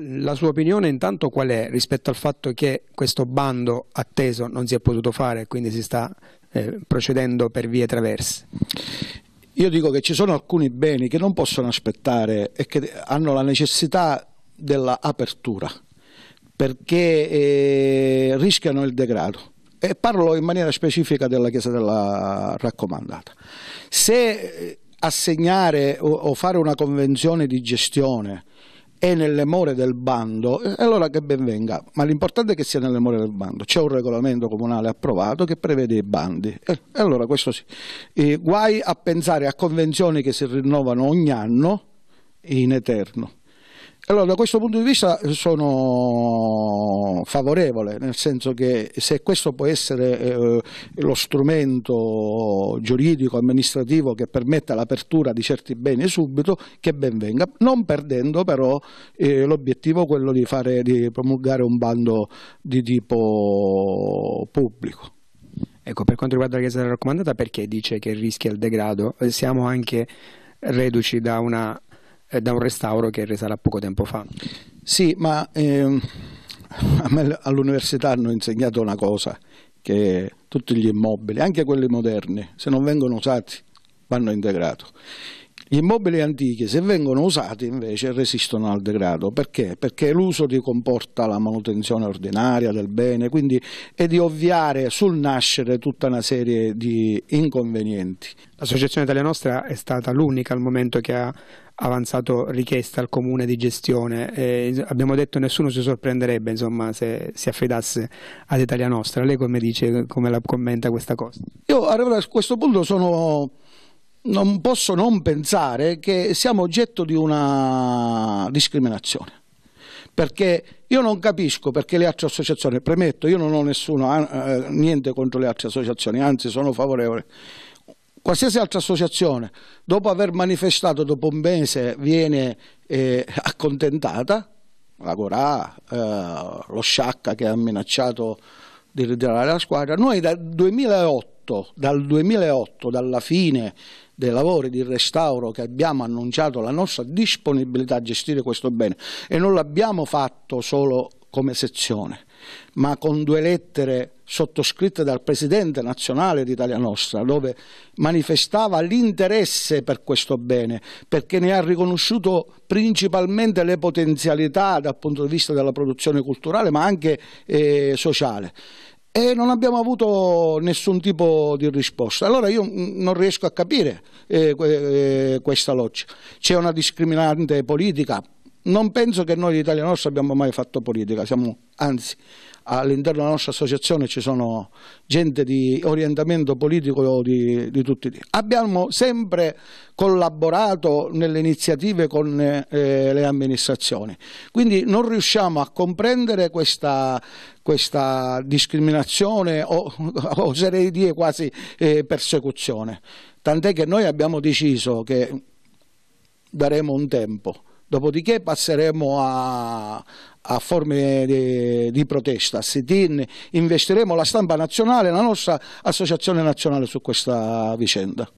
la sua opinione intanto qual è rispetto al fatto che questo bando atteso non si è potuto fare e quindi si sta eh, procedendo per vie traverse? Io dico che ci sono alcuni beni che non possono aspettare e che hanno la necessità dell'apertura perché eh, rischiano il degrado e parlo in maniera specifica della Chiesa della Raccomandata. Se eh, assegnare o, o fare una convenzione di gestione è nelle more del bando, eh, allora che ben venga, ma l'importante è che sia nelle more del bando. C'è un regolamento comunale approvato che prevede i bandi. E eh, allora questo sì. E guai a pensare a convenzioni che si rinnovano ogni anno in eterno. Allora, da questo punto di vista sono favorevole, nel senso che se questo può essere eh, lo strumento giuridico, amministrativo che permetta l'apertura di certi beni subito, che ben venga, non perdendo però eh, l'obiettivo quello di, fare, di promulgare un bando di tipo pubblico. Ecco, per quanto riguarda la chiesa della raccomandata, perché dice che rischia il degrado? Siamo anche reduci da una da un restauro che risalà poco tempo fa. Sì, ma ehm, all'università hanno insegnato una cosa, che tutti gli immobili, anche quelli moderni, se non vengono usati, vanno integrati. Gli immobili antichi, se vengono usati, invece resistono al degrado. Perché? Perché l'uso ti comporta la manutenzione ordinaria del bene, quindi è di ovviare sul nascere tutta una serie di inconvenienti. L'associazione Italia Nostra è stata l'unica al momento che ha avanzato richiesta al comune di gestione. Eh, abbiamo detto che nessuno si sorprenderebbe insomma, se si affidasse ad Italia Nostra. Lei come dice, come la commenta questa cosa? Io a questo punto sono non posso non pensare che siamo oggetto di una discriminazione. Perché io non capisco perché le altre associazioni, premetto, io non ho nessuno, eh, eh, niente contro le altre associazioni, anzi sono favorevole. Qualsiasi altra associazione, dopo aver manifestato dopo un mese, viene eh, accontentata, la Gorà, eh, lo Sciacca che ha minacciato di ritirare la squadra, noi dal 2008 2008, dal 2008, dalla fine dei lavori di restauro che abbiamo annunciato la nostra disponibilità a gestire questo bene e non l'abbiamo fatto solo come sezione, ma con due lettere sottoscritte dal Presidente nazionale d'Italia Nostra, dove manifestava l'interesse per questo bene, perché ne ha riconosciuto principalmente le potenzialità dal punto di vista della produzione culturale, ma anche eh, sociale e non abbiamo avuto nessun tipo di risposta. Allora io non riesco a capire eh, eh questa logica. C'è una discriminante politica, non penso che noi l'Italia nostra abbiamo mai fatto politica, siamo, anzi all'interno della nostra associazione ci sono gente di orientamento politico di, di tutti. Abbiamo sempre collaborato nelle iniziative con eh, le amministrazioni, quindi non riusciamo a comprendere questa, questa discriminazione o oserei dire quasi eh, persecuzione, tant'è che noi abbiamo deciso che daremo un tempo dopodiché passeremo a, a forme di, di protesta, sit-in, investiremo la stampa nazionale, la nostra associazione nazionale su questa vicenda.